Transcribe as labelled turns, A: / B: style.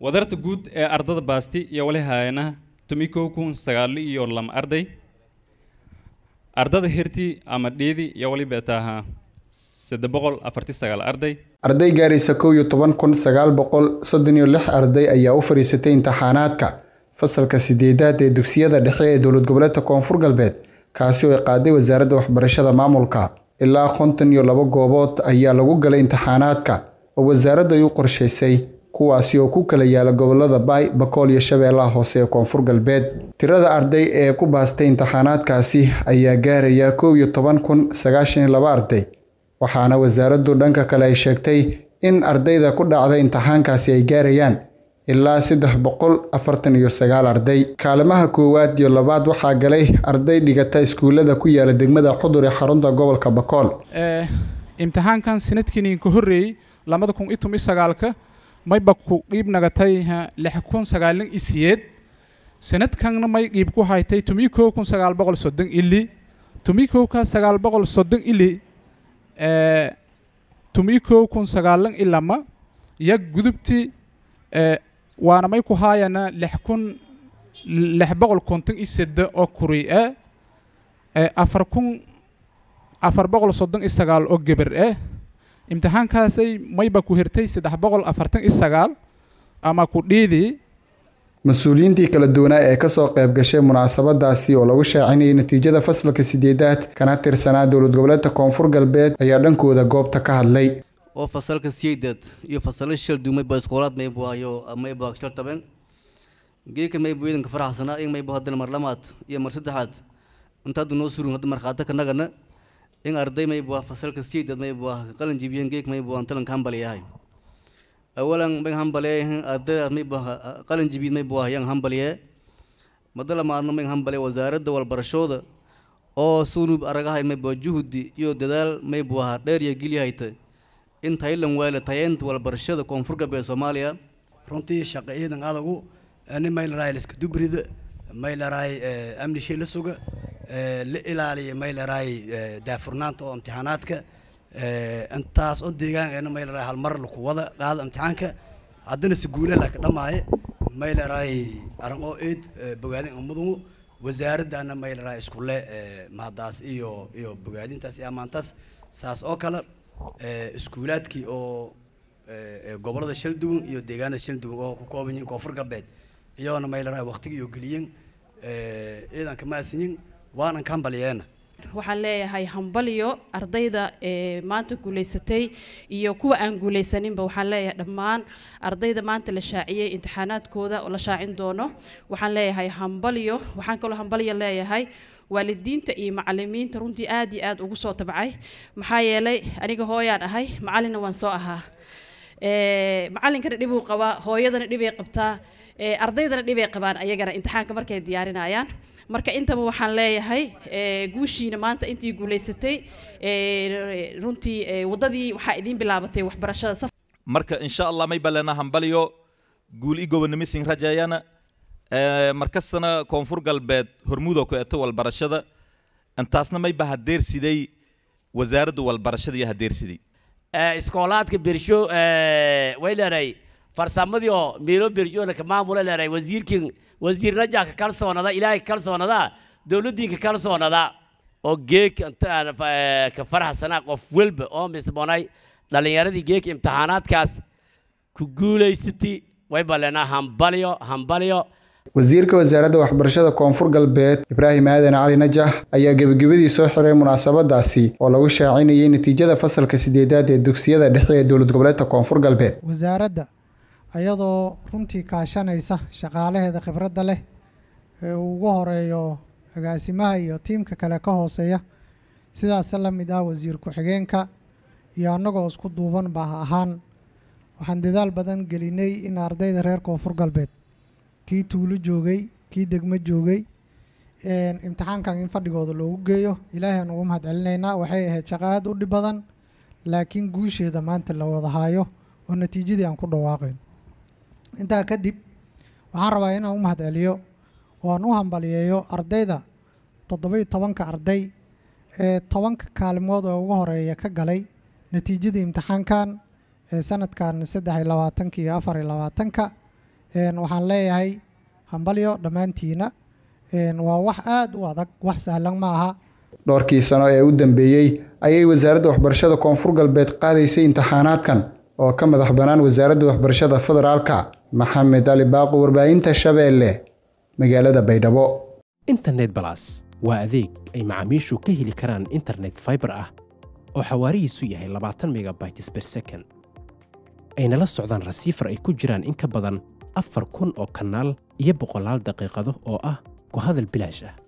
A: wadarta guud ee ardada baasti iyo walihayana tumi kun sagaal iyo lama arday ardada hirti ama dhiidi iyo waliba arday
B: arday gaaraysa kow iyo toban kun sagaal boqol soddon iyo lix arday ayaa u fadhiisatay imtixaanaadka fasalka sideedaad ee dugsiyada dhexe ee dowlad goboleedka koonfur galbeed kaasi oo ay qaaday wasaaradda waxbarashada maamulka ilaa konton iyo labo goobood ayaa lagu galay imtixaanaadka oo wasaaraddu ay u qorshaysay kuwaasi oo ku kala yaala gobolada bay bakool iyo shabeellaha hoose ee koonfur galbeed tirada arday ee ku baastay imtixaanaadkaasi ayaa gaaraya kow iyo toban kun sagaashan iyo laba arday waxaana wasaaraddu dhanka kale ay sheegtay in ardayda ku dhacda imtixaankaasi ay gaarayaan ilaa saddex boqol afartan iyo sagaal arday kaalimaha koowaad iyo labaad waxaa galay arday dhigata iskuullada ku yaala degmada xudur ee xarunta gobolka bakool
A: eh, imtixaankan sanadkiinin ka horreeyey labada kun iyo toban maybaku qiib nagatay lix kun sagaalan isiyeed sanadkanna may qiib ku haytay tumi kow kun sagaal boqol soddon ili tumi kowka sagaal boqol soddon ili eh, tumi kow kun sagaalan ilama lama yag gudubti eh, waana may ku haayana lix kun lix boqol konton i seddo oo kuri ah afar kun afar boqol soddon i sagaal oo geber ah imtixaankaasay mayba ku hirtay saddex boqol afartan iyo sagaal ama
B: ku dhiidii mas-uuliyiintii kala duwanaa ee kasoo qayb gashay munaasabadaasi oo lagu shaacinayay natiijada fasalka sideedaad kana tirsanaa dowlad goboleedka koonfur galbeed ayaa dhankooda goobta ka hadlay
A: oo fasalka sideed iyo fasalo shal duumayba iskoolaad maybaayo mayba shal toban geeka maybu iidanka faraxsanaa iyo maybu haddana mar lamaad iyo mar saddexaad intaadda noo surun hadda markhaata ka in arday maybu ah fasalka siidad maybu ah qalan jibiyan geeg maybu an talanka hambali yahay awalan may hambale ardaydaas maybu ah qalan jibiid maybu ah yan hambaliye madalamaadna may hambale wasaaradda walbarashooda oo sunub aragahay maybu juhdi iyo dadaal maybu ah dheer iyo giliyahayta in tayland waale tayeynta walbarashada koonfur galbeed soomaaliya runtii shaqo ciidan adagu nin maylaraay liska dubrida maylaraay eh, amni shay la
C: suga la ilaaliya maylaraay daafurnaanta oo imtixaanaadka intaas oo deegaankeena maylaraay halmar laku wada qaado imtixaanka haddana si guula laaka dhamaaye maylaraay arrin oo eed bogaadin ummadugu wasaaraddana maylaraay iskule mahadaas iyo iyo bogaadintaas iyo ammaantaas saas oo kale iskuulaadkii oo gobolada shal iyo deegaanada shal duwan oo ku kooban yihin koonfur galbeed iyagoona maylaraay waktiga iyo geliyeen ciidanka maasinyin waanan ka waxaan leeyahay hambalyo ardayda ee maanta guulaysatay iyo kuwa aan guulaysaninba waxaan leeyahay dhammaan ardayda maanta la shaaciyey imtixaanaadkooda la shaacin doono waxaan leeyahay hambalyo waxaan kaloo hambalyo leeyahay waalidiinta iyo macalimiinta runtii aad iyo aad ugu soo tabcay maxaa yeelay aniga hooyaan ahay macalinna waan soo ahaa macalinkana dhibuu qabaa hooyadana dhibay qabtaa Eh, ardaydana dhibay qabaan ayagana imtixaanka markay diyaarinayaan marka intaba waxaan leeyahay eh, guushiina maanta intii guulaysatay eh, runtii waddadii waxaa idiin bilaabatay waxbarashada marka insha allah may balena hambaliyo guul i gobonimisin rajeeyana markastana koonfur galbeed hormuudoo ku eto walbarashada intaasna mayba hadeersiday wasaaradda walbarashada iyo hadeersiday iskoolaadka bersho wayleray farsamadii oo meelo berjoonaka maamula leedahay wasiirkin wasiir jaaka kalsoonada ilaahay kalsoonada dowladdiinka kalsoonada oo geeka eh, eh, ka faraha sanaa qof welba oo misboonay dhallinyaradii geeg imtixaanaadkaas ku guulaysatay way baleenaa hambalyo hambalyo
B: wasiirka wasaaradda waxbarashada koonfur galbeed ibraahim aadan cali najah ayaa gebagebadii soo xiray munaasabaddaasi oo lagu shaacinayay natiijada fasalka sideedaad ee dugsiyada dhexe ee dowlad goboleedka koonfur galbeed
A: ayadoo runtii kaashanaysa shaqaalaheeda khibradda leh ee ugu horeeyo agaasimaha iyo tiimka kale ka hooseeya sidaasa la mid ah wasiir ku-xigeenka iyo annagoo isku duuban baah ahaan waxaan dadaal badan gelinay in ardayda reer koonfur galbeed kii tuulo joogay kii degmo joogay imtixaankan in fadhigooda loogu geeyo ilaahiaan ugu mahad celinaynaa waxay ahayd shaqo aad u dhib badan laakiin guusheeda maanta la wada haayo oo natiijadii aan ku dhawaaqayn intaa kadib waxaan rabaa inaan u mahadceliyo oo aan u hambalyeeyo ardayda toddoba iyo tobanka arday ee tobanka kaalimood oo ugu horeeya ka galay natiijadii imtixaankan ee sanadkan saddex iyo labaatanka iyo afar iyo labaatanka waxaan leeyahay hambalyo dhammaantiina waa wax aada u adag wax sahlan ma aha
B: dhowrkii sano ee u dambeeyey ayay wasaaradda waxbarashada koonfur galbeed qaadaysay imtixaanaadkan oo ka madax bannaan wasaaradda waxbarashada federaalka maxamed cali baaqo warbaahinta shabeelle magaalada baydhabo internet balas waa adeeg ay macaamiishu ka heli karaan internet fiber ah oo xawaarihiisu yahay labaatan megabytes ber second ayna la socdaan rasiifar ay ku jiraan in ka badan afar kun oo kanaal iyo boqolaal daqiiqado oo ah ku hadal bilaash ah